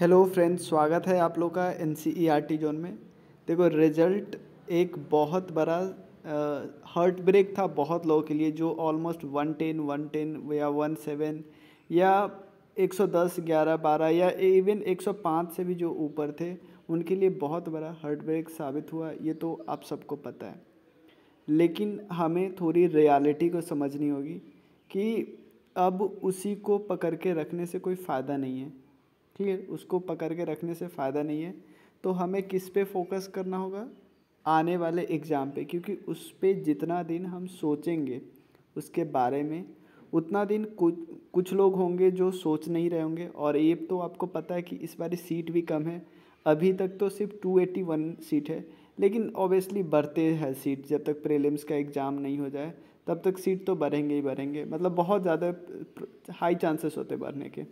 hello friends स्वागत है आप लोग का एन e जोन में देखो रिजल्ट एक बहुत बड़ा हार्ट ब्रेक था बहुत लोगों के लिए जो almost one ten one ten या वन सेवन या एक सौ दस ग्यारह बारह या इवन एक सौ पाँच से भी जो ऊपर थे उनके लिए बहुत बड़ा हार्ट ब्रेक साबित हुआ ये तो आप सबको पता है लेकिन हमें थोड़ी रियलिटी को समझनी होगी कि अब उसी को पकड़ के रखने से कोई फ़ायदा नहीं है ठीक है उसको पकड़ के रखने से फ़ायदा नहीं है तो हमें किस पे फोकस करना होगा आने वाले एग्ज़ाम पे क्योंकि उस पर जितना दिन हम सोचेंगे उसके बारे में उतना दिन कुछ कुछ लोग होंगे जो सोच नहीं रहे होंगे और ये तो आपको पता है कि इस बारी सीट भी कम है अभी तक तो सिर्फ 281 सीट है लेकिन ऑब्वियसली बढ़ते हैं सीट जब तक प्रीलिम्स का एग्ज़ाम नहीं हो जाए तब तक सीट तो बढ़ेंगे ही बढ़ेंगे मतलब बहुत ज़्यादा हाई चांसेस होते बढ़ने के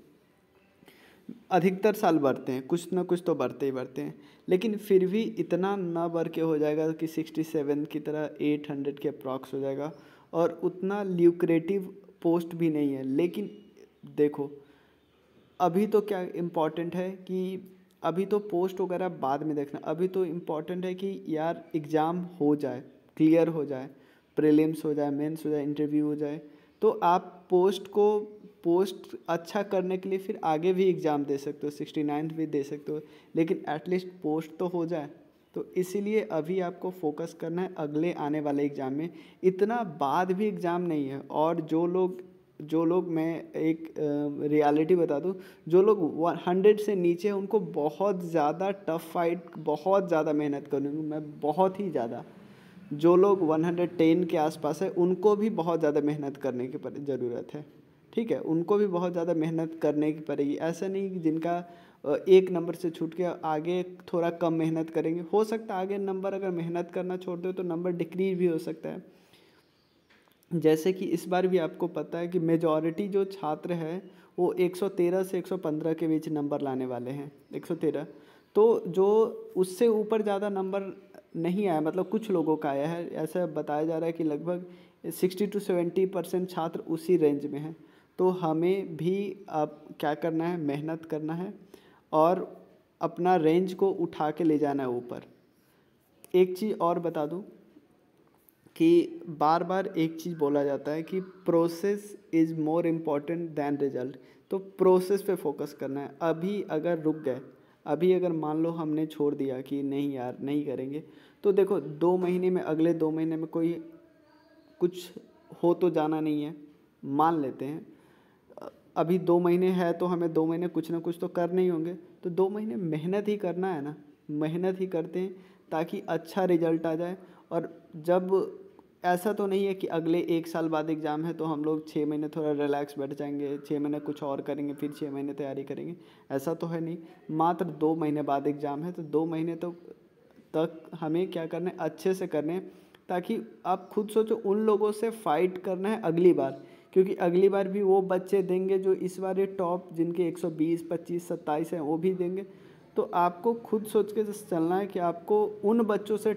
अधिकतर साल बढ़ते हैं कुछ ना कुछ तो बढ़ते ही बढ़ते हैं लेकिन फिर भी इतना ना बढ़ के हो जाएगा कि सिक्सटी सेवन की तरह एट हंड्रेड के अप्रॉक्स हो जाएगा और उतना ल्यूक्रेटिव पोस्ट भी नहीं है लेकिन देखो अभी तो क्या इम्पॉर्टेंट है कि अभी तो पोस्ट वगैरह बाद में देखना अभी तो इम्पॉर्टेंट है कि यार एग्ज़ाम हो जाए क्लियर हो जाए प्रीलिम्स हो जाए मेंस हो जाए इंटरव्यू हो जाए तो आप पोस्ट को पोस्ट अच्छा करने के लिए फिर आगे भी एग्ज़ाम दे सकते हो सिक्सटी नाइन्थ भी दे सकते हो लेकिन एटलीस्ट पोस्ट तो हो जाए तो इसीलिए अभी आपको फोकस करना है अगले आने वाले एग्ज़ाम में इतना बाद भी एग्ज़ाम नहीं है और जो लोग जो लोग मैं एक रियलिटी बता दूं जो लोग हंड्रेड से नीचे हैं उनको बहुत ज़्यादा टफ फाइट बहुत ज़्यादा मेहनत करनी मैं बहुत ही ज़्यादा जो लोग 110 के आसपास है उनको भी बहुत ज़्यादा मेहनत करने की ज़रूरत है ठीक है उनको भी बहुत ज़्यादा मेहनत करने की पड़ेगी ऐसा नहीं कि जिनका एक नंबर से छूट के आगे थोड़ा कम मेहनत करेंगे हो सकता है आगे नंबर अगर मेहनत करना छोड़ दो तो नंबर डिक्रीज भी हो सकता है जैसे कि इस बार भी आपको पता है कि मेजॉरिटी जो छात्र है वो 113 से 115 के बीच नंबर लाने वाले हैं 113 तो जो उससे ऊपर ज़्यादा नंबर नहीं आया मतलब कुछ लोगों का आया है ऐसा बताया जा रहा है कि लगभग 60 टू 70 परसेंट छात्र उसी रेंज में हैं तो हमें भी अब क्या करना है मेहनत करना है और अपना रेंज को उठा के ले जाना है ऊपर एक चीज़ और बता दूँ कि बार बार एक चीज़ बोला जाता है कि process is more important than result तो प्रोसेस पे फोकस करना है अभी अगर रुक गए अभी अगर मान लो हमने छोड़ दिया कि नहीं यार नहीं करेंगे तो देखो दो महीने में अगले दो महीने में कोई कुछ हो तो जाना नहीं है मान लेते हैं अभी दो महीने है तो हमें दो महीने कुछ ना कुछ तो करने ही होंगे तो दो महीने मेहनत ही करना है ना मेहनत ही करते हैं ताकि अच्छा रिजल्ट आ जाए और जब ऐसा तो नहीं है कि अगले एक साल बाद एग्ज़ाम है तो हम लोग छः महीने थोड़ा रिलैक्स बैठ जाएंगे छः महीने कुछ और करेंगे फिर छः महीने तैयारी करेंगे ऐसा तो है नहीं मात्र दो महीने बाद एग्ज़ाम है तो दो महीने तो तक हमें क्या करना है अच्छे से करने ताकि आप खुद सोचो उन लोगों से फाइट करना है अगली बार क्योंकि अगली बार भी वो बच्चे देंगे जो इस बार टॉप जिनके 120, 25, 27 हैं वो भी देंगे तो आपको खुद सोच के चलना है कि आपको उन बच्चों से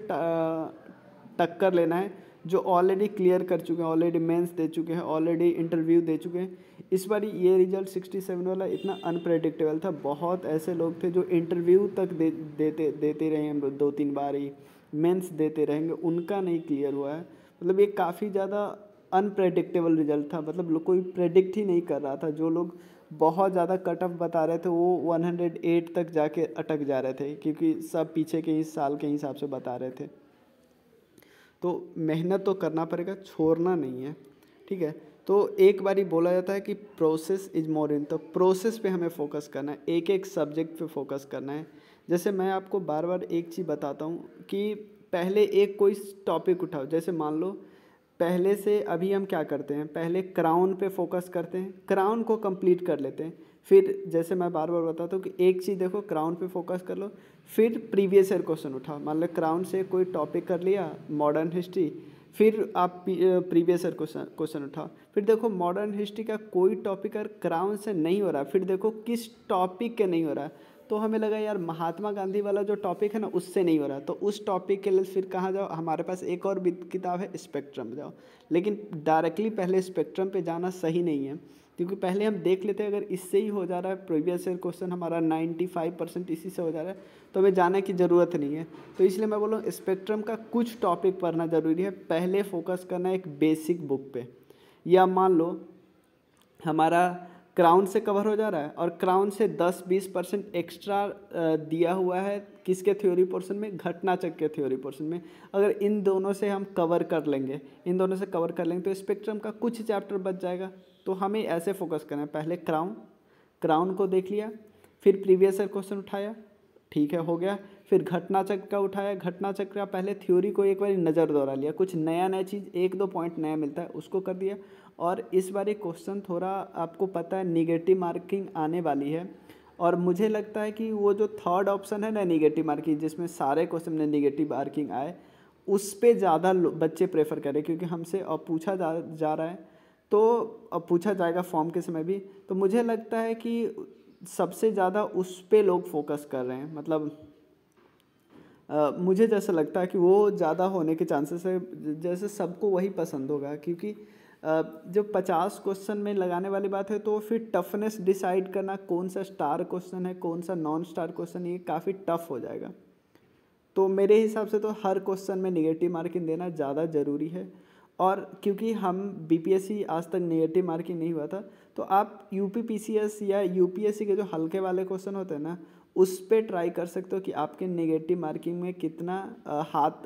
टक्कर लेना है जो ऑलरेडी क्लियर कर चुके हैं ऑलरेडी मेंस दे चुके हैं ऑलरेडी इंटरव्यू दे चुके हैं इस बार ये रिजल्ट 67 वाला इतना अनप्रडिक्टेबल था बहुत ऐसे लोग थे जो इंटरव्यू तक दे देते देते रहे हैं दो तीन बार ही मेंस देते रहेंगे उनका नहीं क्लियर हुआ है मतलब ये काफ़ी ज़्यादा अनप्रेडिक्टेबल रिजल्ट था मतलब कोई प्रेडिक्ट ही नहीं कर रहा था जो लोग बहुत ज़्यादा कट ऑफ बता रहे थे वो 108 तक जाके अटक जा रहे थे क्योंकि सब पीछे के इस साल के हिसाब से बता रहे थे तो मेहनत तो करना पड़ेगा छोड़ना नहीं है ठीक है तो एक बार ही बोला जाता है कि प्रोसेस इज मोर इन तो प्रोसेस पे हमें फोकस करना है एक एक सब्जेक्ट पे फोकस करना है जैसे मैं आपको बार बार एक चीज़ बताता हूँ कि पहले एक कोई टॉपिक उठाओ जैसे मान लो पहले से अभी हम क्या करते हैं पहले क्राउन पे फोकस करते हैं क्राउन को कंप्लीट कर लेते हैं फिर जैसे मैं बार बार बताता हूँ कि एक चीज़ देखो क्राउन पे फोकस कर लो फिर प्रीवियस ईयर क्वेश्चन उठाओ मान लो क्राउन से कोई टॉपिक कर लिया मॉडर्न हिस्ट्री फिर आप प्रीवियस ईयर क्वेश्चन क्वेश्चन उठाओ फिर देखो मॉडर्न हिस्ट्री का कोई टॉपिक अगर क्राउन से नहीं हो रहा फिर देखो किस टॉपिक के नहीं हो रहा तो हमें लगा यार महात्मा गांधी वाला जो टॉपिक है ना उससे नहीं हो रहा तो उस टॉपिक के लिए फिर कहाँ जाओ हमारे पास एक और किताब है स्पेक्ट्रम जाओ लेकिन डायरेक्टली पहले स्पेक्ट्रम पे जाना सही नहीं है क्योंकि पहले हम देख लेते हैं अगर इससे ही हो जा रहा है प्रीवियस ईयर क्वेश्चन हमारा 95 परसेंट इसी से हो जा रहा है तो हमें जाने की ज़रूरत नहीं है तो इसलिए मैं बोलूँ स्पेक्ट्रम का कुछ टॉपिक पढ़ना ज़रूरी है पहले फोकस करना एक बेसिक बुक पे या मान लो हमारा क्राउन से कवर हो जा रहा है और क्राउन से 10-20 परसेंट एक्स्ट्रा दिया हुआ है किसके थ्योरी पोर्शन में घटनाचक के थ्योरी पोर्शन में अगर इन दोनों से हम कवर कर लेंगे इन दोनों से कवर कर लेंगे तो स्पेक्ट्रम का कुछ चैप्टर बच जाएगा तो हमें ऐसे फोकस करना है पहले क्राउन क्राउन को देख लिया फिर प्रीवियस क्वेश्चन उठाया ठीक है हो गया फिर घटना चक्र का उठाया घटना चक्र का पहले थ्योरी को एक बार नज़र दोहरा लिया कुछ नया नया चीज़ एक दो पॉइंट नया मिलता है उसको कर दिया और इस बार ये क्वेश्चन थोड़ा आपको पता है निगेटिव मार्किंग आने वाली है और मुझे लगता है कि वो जो थर्ड ऑप्शन है ना निगेटिव मार्किंग जिसमें सारे क्वेश्चन में निगेटिव मार्किंग आए उस पर ज़्यादा बच्चे प्रेफर करें क्योंकि हमसे अब पूछा जा जा रहा है तो अब पूछा जाएगा फॉर्म के समय भी तो मुझे लगता है कि सबसे ज़्यादा उस पर लोग फोकस कर रहे हैं मतलब आ, मुझे जैसा लगता है कि वो ज़्यादा होने के चांसेस है जैसे सबको वही पसंद होगा क्योंकि जो पचास क्वेश्चन में लगाने वाली बात है तो फिर टफनेस डिसाइड करना कौन सा स्टार क्वेश्चन है कौन सा नॉन स्टार क्वेश्चन ये काफ़ी टफ हो जाएगा तो मेरे हिसाब से तो हर क्वेश्चन में निगेटिव मार्किंग देना ज़्यादा ज़रूरी है और क्योंकि हम बी आज तक निगेटिव मार्किंग नहीं हुआ था तो आप यू या यू के जो हल्के वाले क्वेश्चन होते हैं ना उस पर ट्राई कर सकते हो कि आपके नेगेटिव मार्किंग में कितना हाथ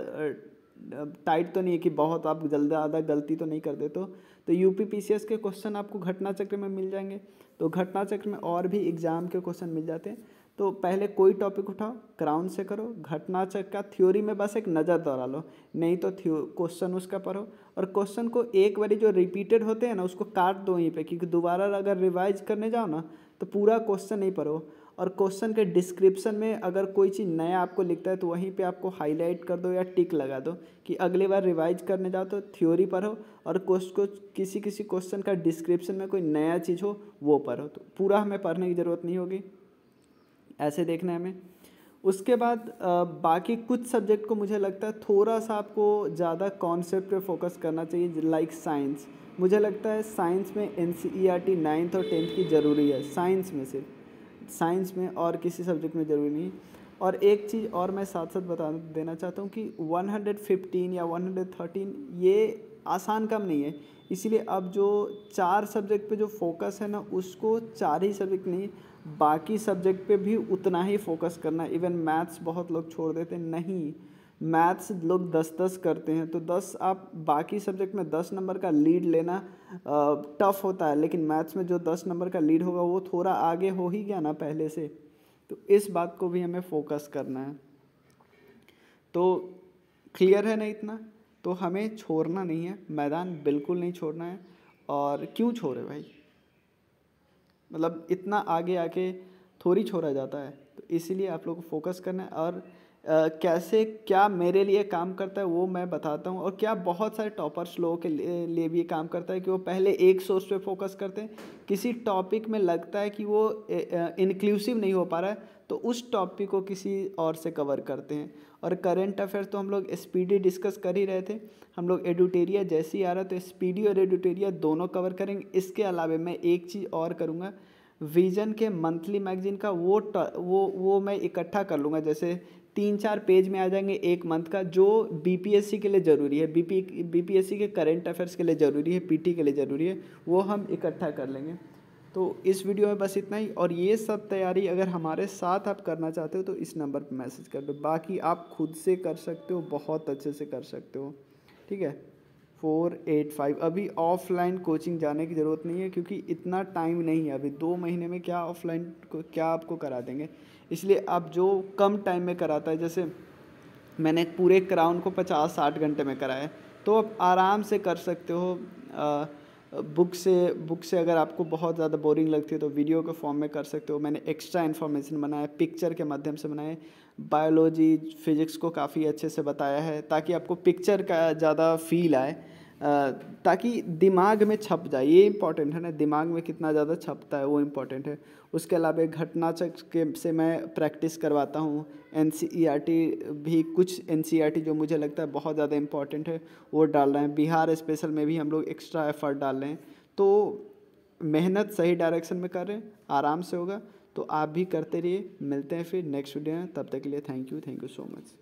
टाइट तो नहीं है कि बहुत आप जल्द आधा गलती तो नहीं कर देते हो तो यू तो पी के क्वेश्चन आपको घटना चक्र में मिल जाएंगे तो घटना चक्र में और भी एग्ज़ाम के क्वेश्चन मिल जाते हैं तो पहले कोई टॉपिक उठाओ क्राउन से करो घटना चक्र का थ्योरी में बस एक नज़र दोहरा लो नहीं तो क्वेश्चन उसका पढ़ो और क्वेश्चन को एक बारी जो रिपीटेड होते हैं ना उसको काट दो यहीं पे क्योंकि दोबारा अगर रिवाइज करने जाओ ना तो पूरा क्वेश्चन नहीं पढ़ो और क्वेश्चन के डिस्क्रिप्शन में अगर कोई चीज़ नया आपको लिखता है तो वहीं पे आपको हाईलाइट कर दो या टिक लगा दो कि अगली बार रिवाइज करने जाओ तो थ्योरी पर हो और को किसी किसी क्वेश्चन का डिस्क्रिप्शन में कोई नया चीज़ हो वो पर हो तो पूरा हमें पढ़ने की ज़रूरत नहीं होगी ऐसे देखना है हमें उसके बाद बाकी कुछ सब्जेक्ट को मुझे लगता है थोड़ा सा आपको ज़्यादा कॉन्सेप्ट पर फोकस करना चाहिए लाइक साइंस मुझे लगता है साइंस में N C E R T ninth और टेंथ की ज़रूरी है साइंस में सिर्फ साइंस में और किसी सब्जेक्ट में ज़रूरी नहीं और एक चीज़ और मैं साथ साथ बता देना चाहता हूँ कि 115 या 113 ये आसान काम नहीं है इसीलिए अब जो चार सब्जेक्ट पे जो फोकस है ना उसको चार ही सब्जेक्ट नहीं बाकी सब्जेक्ट पे भी उतना ही फोकस करना इवन मैथ्स बहुत लोग छोड़ देते नहीं मैथ्स लोग दस दस करते हैं तो दस आप बाकी सब्जेक्ट में दस नंबर का लीड लेना टफ़ होता है लेकिन मैथ्स में जो दस नंबर का लीड होगा वो थोड़ा आगे हो ही गया ना पहले से तो इस बात को भी हमें फोकस करना है तो क्लियर है ना इतना तो हमें छोड़ना नहीं है मैदान बिल्कुल नहीं छोड़ना है और क्यों छोड़े भाई मतलब इतना आगे आके थोड़ी छोड़ा जाता है तो इसीलिए आप लोग को फोकस करना है और कैसे क्या मेरे लिए काम करता है वो मैं बताता हूँ और क्या बहुत सारे टॉपर्स लोगों के लिए भी काम करता है कि वो पहले एक सोर्स पे फोकस करते हैं किसी टॉपिक में लगता है कि वो इंक्लूसिव नहीं हो पा रहा है तो उस टॉपिक को किसी और से कवर करते हैं और करंट अफेयर्स तो हम लोग स्पीडी डिस्कस कर ही रहे थे हम लोग एडुटेरिया जैसे ही आ रहा तो स्पीडी और एडुटेरिया दोनों कवर करेंगे इसके अलावा मैं एक चीज़ और करूँगा विजन के मंथली मैगजीन का वो वो वो मैं इकट्ठा कर लूँगा जैसे तीन चार पेज में आ जाएंगे एक मंथ का जो बीपीएससी के लिए ज़रूरी है बीपीएससी के करंट अफेयर्स के लिए ज़रूरी है पीटी के लिए ज़रूरी है वो हम इकट्ठा कर लेंगे तो इस वीडियो में बस इतना ही और ये सब तैयारी अगर हमारे साथ आप करना चाहते हो तो इस नंबर पर मैसेज कर दो बाकी आप खुद से कर सकते हो बहुत अच्छे से कर सकते हो ठीक है फोर एट फाइव अभी ऑफलाइन कोचिंग जाने की ज़रूरत नहीं है क्योंकि इतना टाइम नहीं है अभी दो महीने में क्या ऑफलाइन क्या आपको करा देंगे इसलिए अब जो कम टाइम में कराता है जैसे मैंने पूरे क्राउन को पचास साठ घंटे में कराया तो आप आराम से कर सकते हो आ, बुक से बुक से अगर आपको बहुत ज़्यादा बोरिंग लगती है तो वीडियो के फॉर्म में कर सकते हो मैंने एक्स्ट्रा इन्फॉर्मेशन बनाया पिक्चर के माध्यम से बनाए बायोलॉजी फिजिक्स को काफ़ी अच्छे से बताया है ताकि आपको पिक्चर का ज़्यादा फील आए ताकि दिमाग में छप जाए ये इम्पॉर्टेंट है ना दिमाग में कितना ज़्यादा छपता है वो इम्पॉर्टेंट है उसके अलावा घटना चक्र से मैं प्रैक्टिस करवाता हूँ एन e भी कुछ एन e जो मुझे लगता है बहुत ज़्यादा इम्पॉर्टेंट है वो डाल रहे हैं बिहार स्पेशल में भी हम लोग एक्स्ट्रा एफर्ट डाल रहे हैं तो मेहनत सही डायरेक्शन में कर रहे हैं आराम से होगा तो आप भी करते रहिए मिलते हैं फिर नेक्स्ट वीडियो में तब तक के लिए thank you thank you so much